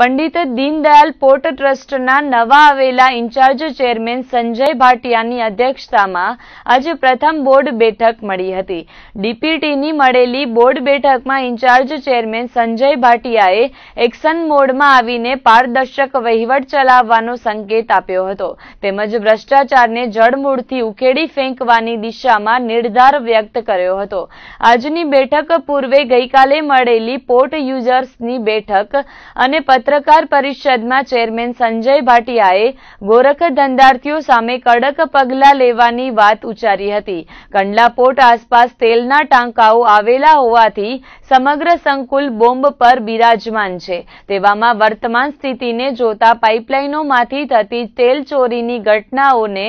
Pandit Deendayal port ટ્રસ્ટના નવા આવેલા ઇન્ચાર્જ ચેરમેન સંજય ભાટિયાની અધ્યક્ષતામાં આજે પ્રથમ બોર્ડ બેઠક મળી હતી ડીપીટીની મળેલી બોર્ડ બેઠકમાં ઇન્ચાર્જ ચેરમેન સંજય ભાટિયાએ એક્શન મોડમાં આવીને પારદર્શક વહીવટ ચલાવવાનો સંકેત આપ્યો હતો તેમજ ભ્રષ્ટાચારને જડમૂળથી ઉખેડી ફેંકવાની દિશામાં નિર્ધાર વ્યક્ત કર્યો હતો આજની બેઠક પૂર્વે ગઈકાલે મળેલી પોર્ટ યુઝર્સની બેઠક અને પત્રકાર પરિષદમાં ચેરમેન સંજય ભાટિયાએ ગોરખ ધંધાર્થીઓ સામે કડક પગલાં લેવાની વાત ઉચ્ચારી હતી કંડલા પોર્ટ આસપાસ તેલના ટાંકાઓ આવેલા હોવાથી સમગ્ર સંકુલ બોમ્બ પર બિરાજમાન છે તેવામાં વર્તમાન સ્થિતિને જોતા પાઇપલાઇનોમાંથી થતી તેલ ચોરીની ઘટનાઓને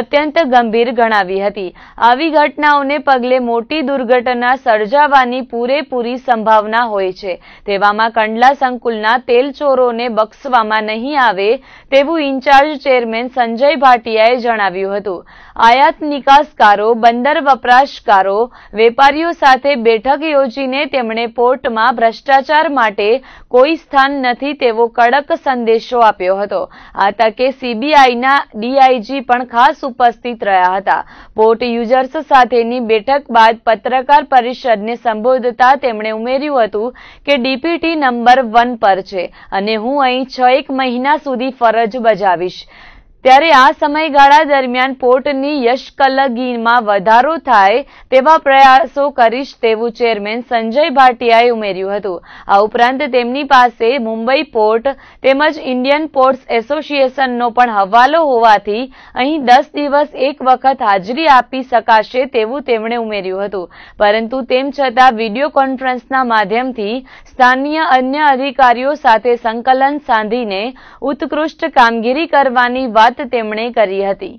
અત્યંત ગંભીર ગણાવી હતી આવી ઘટનાઓને પગલે મોટી દુર્ઘટના સર્જાવાની પૂરેપૂરી સંભાવના હોય છે તેવામાં કંડલા સંકુલના તેલ ઘુસણખોરોને બક્ષવામાં નહીં આવે તેવું ઇન્ચાર્જ ચેરમેન સંજય ભાટિયાએ જણાવ્યું હતું આયાત નિકાસકારો બંદર વપરાશકારો વેપારીઓ સાથે બેઠક યોજીને તેમણે પોર્ટમાં ભ્રષ્ટાચાર માટે કોઈ સ્થાન નથી તેવો કડક સંદેશો આપ્યો હતો આ તકે સીબીઆઈના ડીઆઈજી પણ ખાસ ઉપસ્થિત રહ્યા હતા પોર્ટ યુઝર્સ સાથેની બેઠક બાદ પત્રકાર પરિષદને સંબોધતા તેમણે ઉમેર્યું હતું કે ડીપીટી નંબર વન પર છે અને હું અહીં છ એક મહિના સુધી ફરજ બજાવીશ ત્યારે આ સમયગાળા દરમિયાન પોર્ટની યશકલગીમાં વધારો થાય તેવા પ્રયાસો કરીશ તેવું ચેરમેન સંજય ભાટિયાએ ઉમેર્યું હતું આ ઉપરાંત તેમની પાસે મુંબઈ પોર્ટ તેમજ ઇન્ડિયન પોર્ટ્સ એસોસિએશનનો પણ હવાલો હોવાથી અહીં દસ દિવસ એક વખત હાજરી આપી શકાશે તેવું તેમણે ઉમેર્યું હતું પરંતુ તેમ છતાં વિડીયો કોન્ફરન્સના માધ્યમથી સ્થાનીય અન્ય અધિકારીઓ સાથે સંકલન સાંધીને ઉત્કૃષ્ટ કામગીરી કરવાની વાત વાત તેમણે કરી હતી